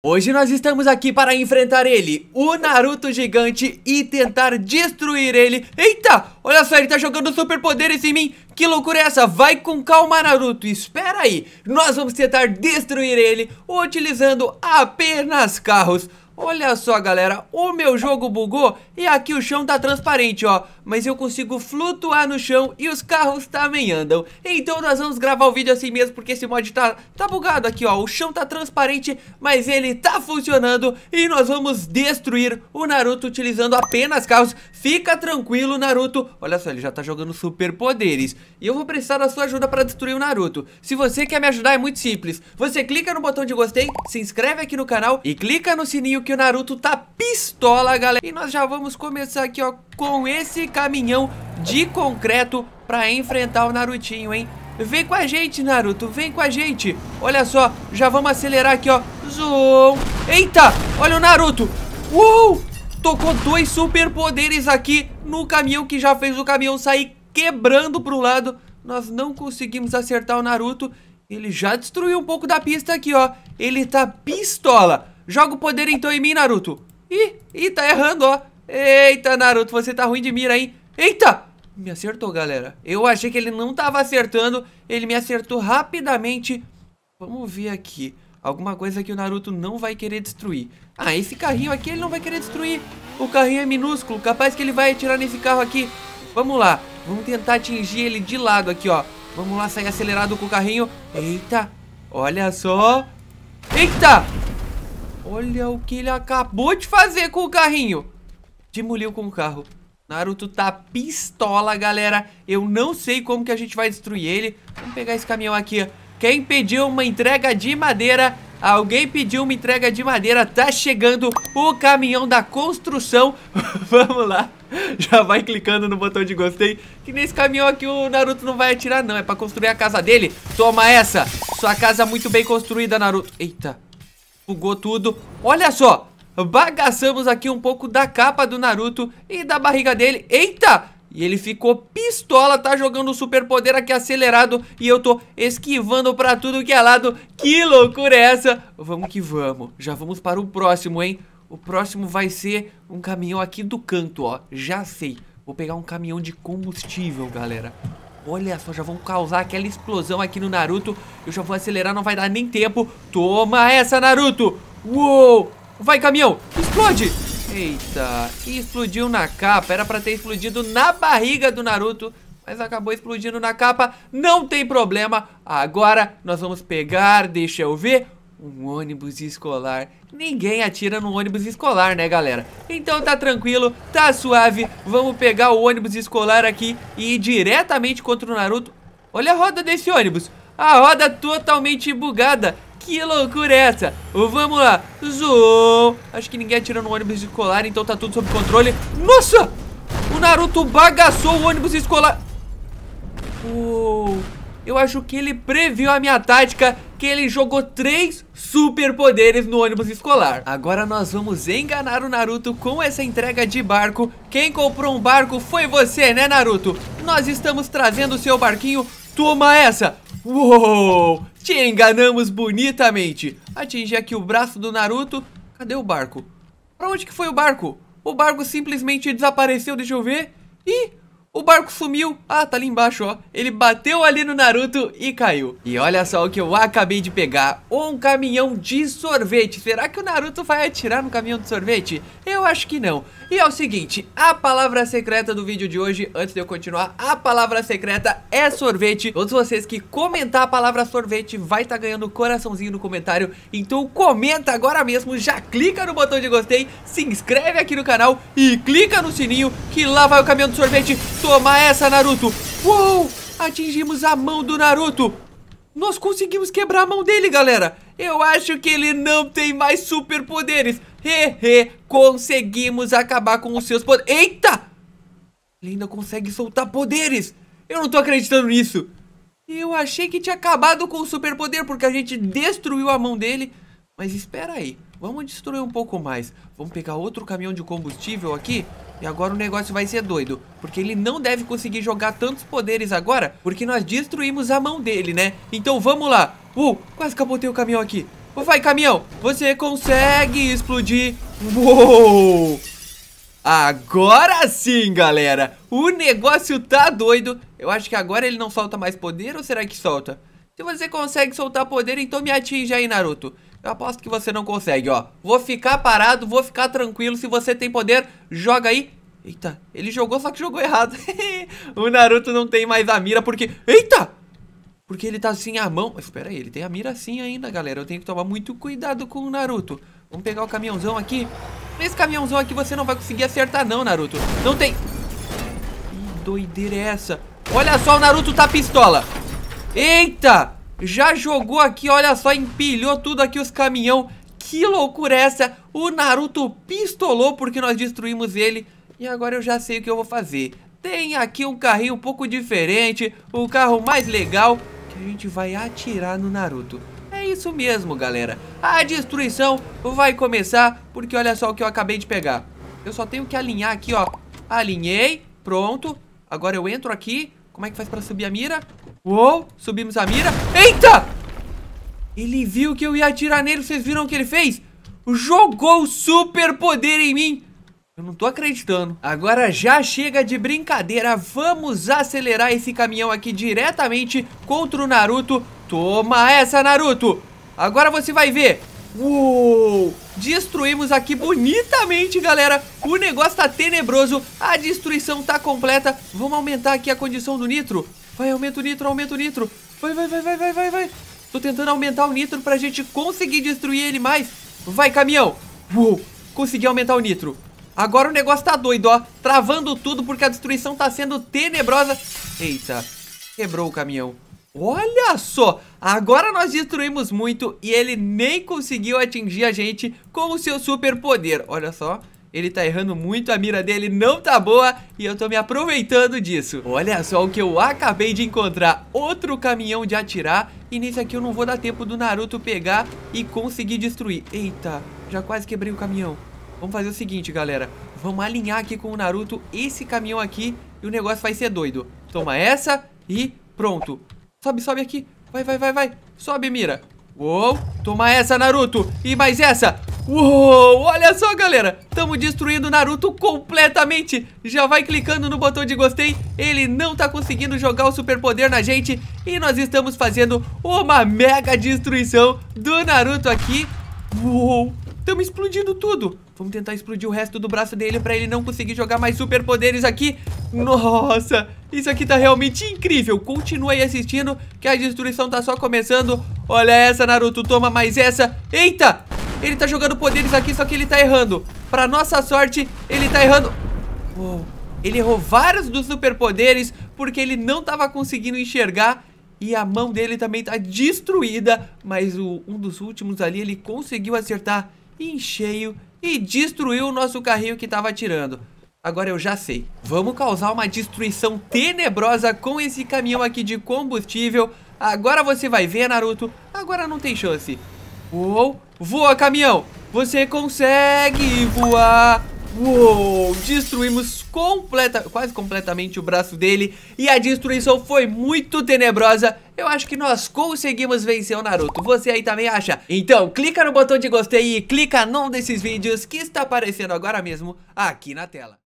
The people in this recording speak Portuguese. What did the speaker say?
Hoje nós estamos aqui para enfrentar ele, o Naruto gigante, e tentar destruir ele. Eita, olha só, ele tá jogando superpoderes em mim. Que loucura é essa? Vai com calma, Naruto. Espera aí, nós vamos tentar destruir ele utilizando apenas carros. Olha só, galera, o meu jogo bugou e aqui o chão tá transparente, ó. Mas eu consigo flutuar no chão e os carros também andam. Então nós vamos gravar o vídeo assim mesmo, porque esse mod tá, tá bugado aqui, ó. O chão tá transparente, mas ele tá funcionando e nós vamos destruir o Naruto utilizando apenas carros. Fica tranquilo, Naruto. Olha só, ele já tá jogando superpoderes. E eu vou precisar da sua ajuda pra destruir o Naruto. Se você quer me ajudar, é muito simples. Você clica no botão de gostei, se inscreve aqui no canal e clica no sininho porque o Naruto tá pistola, galera. E nós já vamos começar aqui, ó, com esse caminhão de concreto pra enfrentar o Narutinho, hein? Vem com a gente, Naruto, vem com a gente. Olha só, já vamos acelerar aqui, ó. Zoom. Eita, olha o Naruto. Uou, tocou dois superpoderes aqui no caminhão que já fez o caminhão sair quebrando pro lado. Nós não conseguimos acertar o Naruto. Ele já destruiu um pouco da pista aqui, ó. Ele tá pistola. Joga o poder então em mim, Naruto. Ih, ih, tá errando, ó. Eita, Naruto, você tá ruim de mira, hein? Eita! Me acertou, galera. Eu achei que ele não tava acertando. Ele me acertou rapidamente. Vamos ver aqui. Alguma coisa que o Naruto não vai querer destruir. Ah, esse carrinho aqui ele não vai querer destruir. O carrinho é minúsculo. Capaz que ele vai atirar nesse carro aqui. Vamos lá. Vamos tentar atingir ele de lado aqui, ó. Vamos lá, sair acelerado com o carrinho. Eita. Olha só. Eita. Olha o que ele acabou de fazer com o carrinho. Demoliu com o carro. Naruto tá pistola, galera. Eu não sei como que a gente vai destruir ele. Vamos pegar esse caminhão aqui. Quem pediu uma entrega de madeira... Alguém pediu uma entrega de madeira, tá chegando o caminhão da construção Vamos lá, já vai clicando no botão de gostei Que nesse caminhão aqui o Naruto não vai atirar não, é pra construir a casa dele Toma essa, sua casa muito bem construída Naruto Eita, bugou tudo. Olha só, bagaçamos aqui um pouco da capa do Naruto e da barriga dele. Eita! E ele ficou pistola, tá jogando super poder aqui acelerado e eu tô esquivando pra tudo que é lado. Que loucura é essa? Vamos que vamos. Já vamos para o próximo, hein? O próximo vai ser um caminhão aqui do canto, ó. Já sei. Vou pegar um caminhão de combustível, galera. Olha só, já vão causar aquela explosão aqui no Naruto. Eu já vou acelerar, não vai dar nem tempo. Toma essa, Naruto! Uou! Vai, caminhão! Explode! Eita, explodiu na capa. Era pra ter explodido na barriga do Naruto, mas acabou explodindo na capa. Não tem problema. Agora nós vamos pegar, deixa eu ver um ônibus escolar. Ninguém atira num ônibus escolar, né, galera? Então tá tranquilo, tá suave. Vamos pegar o ônibus escolar aqui e ir diretamente contra o Naruto. Olha a roda desse ônibus. A roda totalmente bugada. Que loucura é essa? Vamos lá. Zoom. Acho que ninguém atira no ônibus escolar, então tá tudo sob controle. Nossa! O Naruto bagaçou o ônibus escolar. Uou. Eu acho que ele previu a minha tática que ele jogou três superpoderes no ônibus escolar. Agora nós vamos enganar o Naruto com essa entrega de barco. Quem comprou um barco foi você, né, Naruto? Nós estamos trazendo o seu barquinho. Toma essa! Uou! Te enganamos bonitamente. Atingi aqui o braço do Naruto. Cadê o barco? Pra onde que foi o barco? O barco simplesmente desapareceu, deixa eu ver. Ih, o barco sumiu. Ah, tá ali embaixo, ó. Ele bateu ali no Naruto e caiu. E olha só o que eu acabei de pegar. Um caminhão de sorvete. Será que o Naruto vai atirar no caminhão de sorvete? Eu acho que não. E é o seguinte, a palavra secreta do vídeo de hoje, antes de eu continuar, a palavra secreta é sorvete. Todos vocês que comentar a palavra sorvete vai estar tá ganhando coraçãozinho no comentário. Então comenta agora mesmo, já clica no botão de gostei, se inscreve aqui no canal e clica no sininho que lá vai o caminhão de sorvete. Toma essa, Naruto! Uou! Atingimos a mão do Naruto! Nós conseguimos quebrar a mão dele, galera! Eu acho que ele não tem mais superpoderes! Hehe! Conseguimos acabar com os seus poderes... Eita! Ele ainda consegue soltar poderes! Eu não tô acreditando nisso! Eu achei que tinha acabado com o superpoder, porque a gente destruiu a mão dele. Mas espera aí, vamos destruir um pouco mais. Vamos pegar outro caminhão de combustível aqui e agora o negócio vai ser doido, porque ele não deve conseguir jogar tantos poderes agora, porque nós destruímos a mão dele, né? Então vamos lá. Uh, quase capotei o caminhão aqui. Vai, caminhão, você consegue explodir. Uou! Agora sim, galera! O negócio tá doido. Eu acho que agora ele não solta mais poder ou será que solta? Se você consegue soltar poder, então me atinge aí, Naruto. Eu aposto que você não consegue, ó. Vou ficar parado, vou ficar tranquilo. Se você tem poder, joga aí. Eita, ele jogou, só que jogou errado. o Naruto não tem mais a mira porque... Eita! Porque ele tá assim a mão... Espera aí, ele tem a mira assim ainda, galera. Eu tenho que tomar muito cuidado com o Naruto. Vamos pegar o caminhãozão aqui. Nesse caminhãozão aqui você não vai conseguir acertar não, Naruto. Não tem... Que doideira é essa? Olha só, o Naruto tá pistola. Eita! já jogou aqui, olha só, empilhou tudo aqui os caminhão. Que loucura é essa? O Naruto pistolou porque nós destruímos ele. E agora eu já sei o que eu vou fazer. Tem aqui um carrinho um pouco diferente, o um carro mais legal, que a gente vai atirar no Naruto. É isso mesmo, galera. A destruição vai começar, porque olha só o que eu acabei de pegar. Eu só tenho que alinhar aqui, ó. Alinhei, pronto. Agora eu entro aqui. Como é que faz pra subir a mira? Uou, subimos a mira. Eita! Ele viu que eu ia atirar nele, vocês viram o que ele fez? Jogou o super poder em mim. Eu não tô acreditando. Agora já chega de brincadeira, vamos acelerar esse caminhão aqui diretamente contra o Naruto. Toma essa, Naruto! Agora você vai ver. Uou! Destruímos aqui bonitamente, galera. O negócio tá tenebroso, a destruição tá completa. Vamos aumentar aqui a condição do nitro. Vai, aumenta o nitro, aumenta o nitro. Vai, vai, vai, vai, vai, vai, vai. Tô tentando aumentar o nitro pra gente conseguir destruir ele mais. Vai, caminhão. Uou, consegui aumentar o nitro. Agora o negócio tá doido, ó. Travando tudo porque a destruição tá sendo tenebrosa. Eita, quebrou o caminhão. Olha só, agora nós destruímos muito e ele nem conseguiu atingir a gente com o seu super poder. Olha só, ele tá errando muito, a mira dele não tá boa e eu tô me aproveitando disso. Olha só o que eu acabei de encontrar, outro caminhão de atirar e nesse aqui eu não vou dar tempo do Naruto pegar e conseguir destruir. Eita, já quase quebrei o caminhão. Vamos fazer o seguinte, galera. Vamos alinhar aqui com o Naruto esse caminhão aqui e o negócio vai ser doido. Toma essa e pronto. Sobe, sobe aqui. Vai, vai, vai, vai. Sobe, mira. Uou, toma essa, Naruto. E mais essa. Uou, olha só, galera. Estamos destruindo Naruto completamente. Já vai clicando no botão de gostei. Ele não tá conseguindo jogar o superpoder na gente. E nós estamos fazendo uma mega destruição do Naruto aqui. Uou, estamos explodindo tudo. Vamos tentar explodir o resto do braço dele pra ele não conseguir jogar mais superpoderes aqui. Nossa, isso aqui tá realmente incrível. Continua aí assistindo que a destruição tá só começando. Olha essa, Naruto, toma mais essa. Eita, ele tá jogando poderes aqui, só que ele tá errando. Pra nossa sorte, ele tá errando. Uou. Ele errou vários dos superpoderes porque ele não tava conseguindo enxergar e a mão dele também tá destruída, mas o, um dos últimos ali ele conseguiu acertar em cheio e destruiu o nosso carrinho que tava atirando. Agora eu já sei. Vamos causar uma destruição tenebrosa com esse caminhão aqui de combustível. Agora você vai ver, Naruto. Agora não tem chance. Uou. Voa, caminhão. Você consegue voar. Uou, destruímos completa, quase completamente o braço dele E a destruição foi muito tenebrosa Eu acho que nós conseguimos vencer o Naruto Você aí também acha? Então clica no botão de gostei e clica num desses vídeos Que está aparecendo agora mesmo aqui na tela